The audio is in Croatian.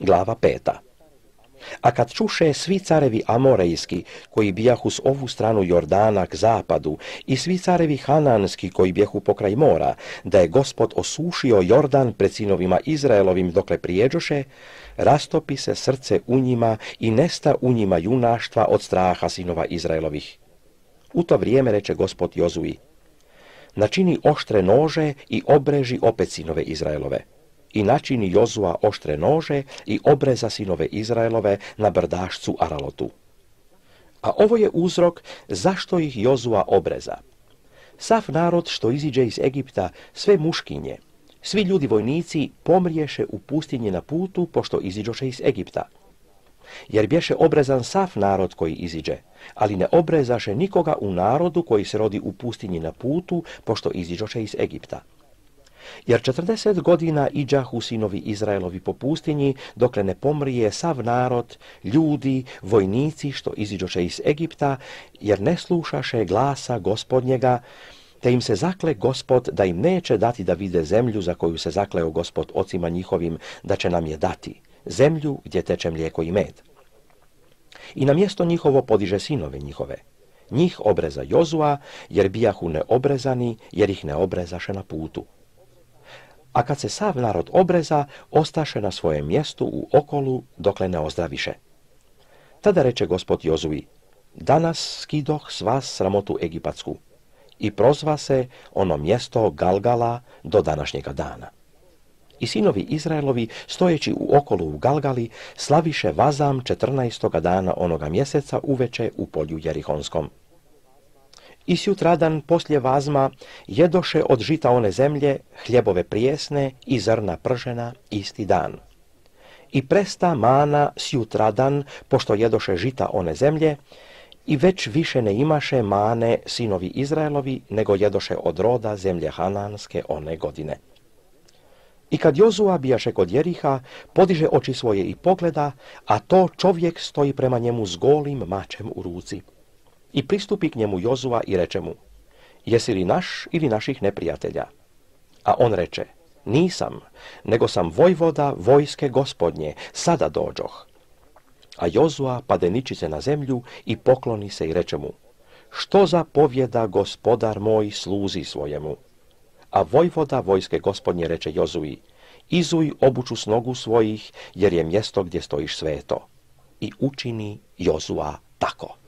Glava peta. A kad čuše svi carevi Amorejski, koji bijahu s ovu stranu Jordana k zapadu, i svi carevi Hananski, koji bijahu pokraj mora, da je gospod osušio Jordan pred sinovima Izraelovim dokle prijeđoše, rastopi se srce u njima i nesta u njima junaštva od straha sinova Izraelovih. U to vrijeme reče gospod Jozui, načini oštre nože i obreži opet sinove Izraelove i načini Jozua oštre nože i obreza sinove Izraelove na brdašcu Aralotu. A ovo je uzrok zašto ih Jozua obreza. Sav narod što iziđe iz Egipta, sve muškinje, svi ljudi vojnici pomriješe u pustinji na putu pošto iziđoše iz Egipta. Jer bješe obrezan sav narod koji iziđe, ali ne obrezaše nikoga u narodu koji se rodi u pustinji na putu pošto iziđoše iz Egipta. Jer četrdeset godina iđahu sinovi Izraelovi po pustinji, dokle ne pomrije sav narod, ljudi, vojnici što iziđoše iz Egipta, jer ne slušaše glasa gospodnjega, te im se zakle gospod da im neće dati da vide zemlju za koju se zakleo gospod ocima njihovim da će nam je dati, zemlju gdje teče mlijeko i med. I na mjesto njihovo podiže sinove njihove. Njih obreza Jozua, jer bijahu neobrezani, jer ih ne obrezaše na putu a kad se sav narod obreza, ostaše na svojem mjestu u okolu dokle ne ozdraviše. Tada reče gospod Jozui, danas skidoh s vas sramotu egipatsku i prozva se ono mjesto Galgala do današnjega dana. I sinovi Izraelovi, stojeći u okolu u Galgali, slaviše vazam 14. dana onoga mjeseca uveče u polju Jerihonskom i sjutradan poslje vazma jedoše od žita one zemlje hljebove prijesne i zrna pržena isti dan. I presta mana sjutradan, pošto jedoše žita one zemlje, i već više ne imaše mane sinovi Izraelovi, nego jedoše od roda zemlje Hananske one godine. I kad Jozua bijaše kod Jeriha, podiže oči svoje i pogleda, a to čovjek stoji prema njemu s golim mačem u ruci. I pristupi k njemu Jozua i reče mu, jesi li naš ili naših neprijatelja? A on reče, nisam, nego sam vojvoda vojske gospodnje, sada dođoh. A Jozua padeniči se na zemlju i pokloni se i reče mu, što za povjeda gospodar moj sluzi svojemu? A vojvoda vojske gospodnje reče Jozui, izuj obuču snogu svojih, jer je mjesto gdje stojiš sveto. I učini Jozua tako.